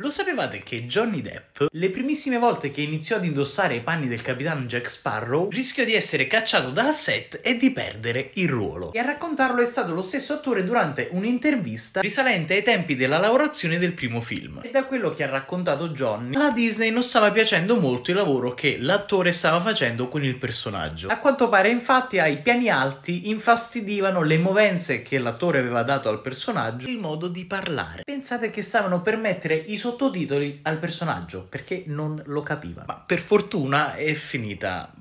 Lo sapevate che Johnny Depp, le primissime volte che iniziò ad indossare i panni del capitano Jack Sparrow, rischiò di essere cacciato dal set e di perdere il ruolo. E a raccontarlo è stato lo stesso attore durante un'intervista risalente ai tempi della lavorazione del primo film. E da quello che ha raccontato Johnny, alla Disney non stava piacendo molto il lavoro che l'attore stava facendo con il personaggio. A quanto pare infatti ai piani alti infastidivano le movenze che l'attore aveva dato al personaggio, il modo di parlare. Pensate che stavano per mettere i suoi sottotitoli al personaggio perché non lo capiva. Ma per fortuna è finita